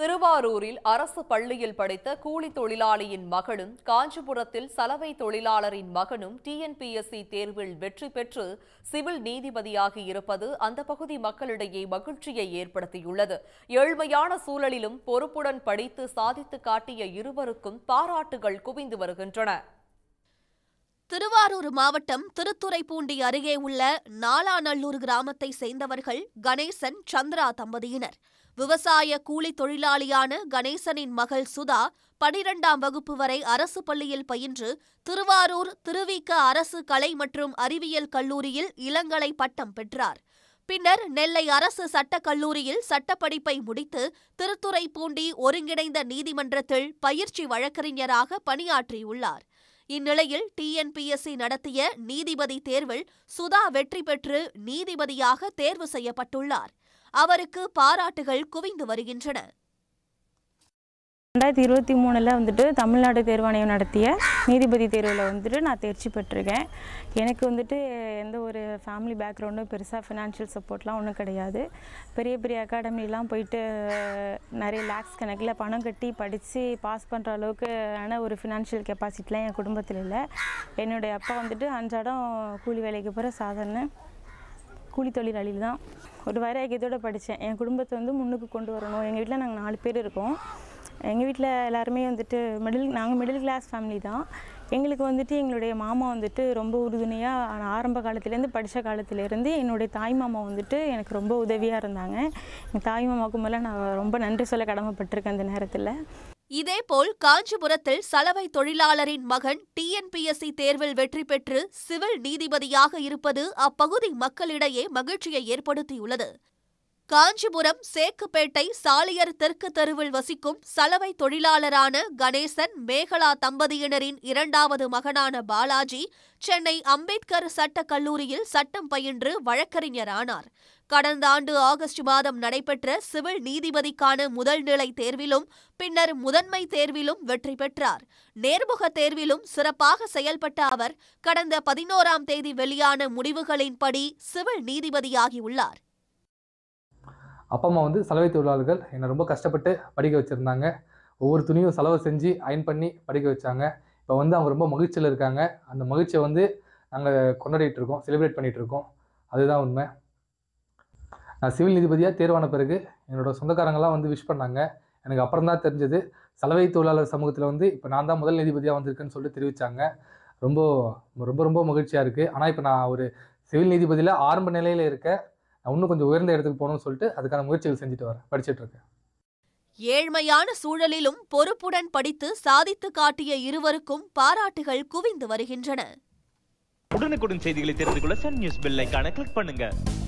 திருவாரூரில் அரசு பள்ளியில் படித்த கூலி தொழிலாளியின் மகளும் காஞ்சிபுரத்தில் சலவை தொழிலாளரின் மகனும் டிஎன்பிஎஸ்சி தேர்வில் வெற்றி பெற்று சிவில் நீதிபதியாகி இருப்பது அந்த பகுதி மக்களிடையே மகிழ்ச்சியை ஏற்படுத்தியுள்ளது ஏழ்மையான சூழலிலும் பொறுப்புடன் படித்து சாதித்து காட்டிய இருவருக்கும் பாராட்டுகள் குவிந்து வருகின்றன திருவாரூர் மாவட்டம் திருத்துறைப்பூண்டி அருகே உள்ள நாலாநல்லூர் கிராமத்தை சேர்ந்தவர்கள் கணேசன் சந்திரா தம்பதியினர் விவசாய கூலி தொழிலாளியான கணேசனின் மகள் சுதா பனிரெண்டாம் வகுப்பு வரை அரசு பள்ளியில் பயின்று திருவாரூர் திருவிக்க அரசு கலை மற்றும் அறிவியல் கல்லூரியில் இளங்கலை பட்டம் பெற்றார் பின்னர் நெல்லை அரசு சட்டக் கல்லூரியில் சட்டப்படிப்பை முடித்து திருத்துறைப்பூண்டி ஒருங்கிணைந்த நீதிமன்றத்தில் பயிற்சி வழக்கறிஞராக பணியாற்றியுள்ளார் இந்நிலையில் டிஎன்பிஎஸ்சி நடத்திய நீதிபதி தேர்வில் சுதா வெற்றி பெற்று நீதிபதியாக தேர்வு செய்யப்பட்டுள்ளார் அவருக்கு பாராட்டுகள் குவிந்து வருகின்றன ரெண்டாயிரத்தி இருபத்தி மூணில் வந்துட்டு தமிழ்நாடு தேர்வாணையம் நடத்திய நீதிபதி தேர்வில் வந்துட்டு நான் தேர்ச்சி பெற்றிருக்கேன் எனக்கு வந்துட்டு எந்த ஒரு ஃபேமிலி பேக்ரவுண்டும் பெருசாக ஃபினான்ஷியல் சப்போர்ட்லாம் ஒன்றும் கிடையாது பெரிய பெரிய அகாடமிலாம் போயிட்டு நிறைய லேக்ஸ் கணக்கில் பணம் கட்டி படித்து பாஸ் பண்ணுற அளவுக்கு ஆன ஒரு ஃபினான்ஷியல் கெப்பாசிட்டிலாம் என் குடும்பத்தில் இல்லை என்னுடைய அப்பா வந்துட்டு அஞ்சாடம் கூலி வேலைக்கு போகிற சாதாரண கூலி தொழிலாளியில் தான் ஒரு வரையகத்தோடு படித்தேன் என் குடும்பத்தை வந்து முன்னுக்கு கொண்டு வரணும் எங்கள் வீட்டில் நாங்கள் நாலு பேர் இருக்கோம் எங்கள் வீட்டில் எல்லாருமே வந்துட்டு மிடில் நாங்கள் மிடில் கிளாஸ் ஃபேமிலி தான் எங்களுக்கு வந்துட்டு எங்களுடைய மாமா வந்துட்டு ரொம்ப உறுதுணையாக நான் ஆரம்ப காலத்துலேருந்து படித்த காலத்துலேருந்து என்னுடைய தாய் மாமா வந்துட்டு எனக்கு ரொம்ப உதவியாக இருந்தாங்க எங்கள் தாய் மாமாவுக்கு மேலே நான் ரொம்ப நன்றி சொல்ல கடமைப்பட்டிருக்கேன் அந்த நேரத்தில் இதேபோல் காஞ்சிபுரத்தில் சலவை தொழிலாளரின் மகன் டிஎன்பிஎஸ்சி தேர்வில் வெற்றி பெற்று சிவில் நீதிபதியாக இருப்பது அப்பகுதி மக்களிடையே மகிழ்ச்சியை ஏற்படுத்தியுள்ளது காஞ்சிபுரம் சேக்குப்பேட்டை சாலியர் தெற்கு தெருவில் வசிக்கும் சலவை தொழிலாளரான கணேசன் மேகலா தம்பதியினரின் இரண்டாவது மகனான பாலாஜி சென்னை அம்பேத்கர் சட்டக் கல்லூரியில் சட்டம் பயின்று வழக்கறிஞரானார் கடந்த ஆண்டு ஆகஸ்ட் மாதம் நடைபெற்ற சிவில் நீதிபதிக்கான முதல் நிலை தேர்விலும் பின்னர் முதன்மை தேர்விலும் வெற்றி பெற்றார் நேர்முக தேர்விலும் சிறப்பாக செயல்பட்ட அவர் கடந்த பதினோராம் தேதி வெளியான முடிவுகளின்படி சிவில் நீதிபதியாகியுள்ளார் அப்பா அம்மா வந்து சலவை தொழிலாளர்கள் என்னை ரொம்ப கஷ்டப்பட்டு படிக்க வச்சுருந்தாங்க ஒவ்வொரு துணியும் செலவு செஞ்சு அயன் பண்ணி படிக்க வச்சாங்க இப்போ வந்து அவங்க ரொம்ப மகிழ்ச்சியில் இருக்காங்க அந்த மகிழ்ச்சியை வந்து நாங்கள் கொண்டாடிட்டு இருக்கோம் செலிப்ரேட் பண்ணிகிட்டு இருக்கோம் அதுதான் உண்மை நான் சிவில் நீதிபதியாக தேர்வான பிறகு என்னோட சொந்தக்காரங்களாம் வந்து விஷ் பண்ணாங்க எனக்கு அப்புறம் தான் தெரிஞ்சது சலவை தொழிலாளர் சமூகத்தில் வந்து இப்போ நான் தான் முதல் நீதிபதியாக வந்திருக்கேன்னு சொல்லிட்டு தெரிவித்தாங்க ரொம்ப ரொம்ப ரொம்ப மகிழ்ச்சியாக இருக்குது ஆனால் இப்போ நான் ஒரு சிவில் நீதிபதியில் ஆரம்ப நிலையில் இருக்க இன்னும் கொஞ்சம் உயர்ந்த இடத்துக்கு போகணும்னு சொல்லிட்டு அதுக்கான முயற்சிகள் செஞ்சுட்டு வரேன் படிச்சுட்டு இருக்கேன் ஏழ்மையான சூழலிலும் பொறுப்புடன் படித்து சாதித்து காட்டிய இருவருக்கும் பாராட்டுகள் குவிந்து வருகின்றன உடனுக்குடன் செய்திகளை தெரிந்து கொள்ள சன் நியூஸ் பெல் ஐக்கான கிளிக் பண்ணுங்க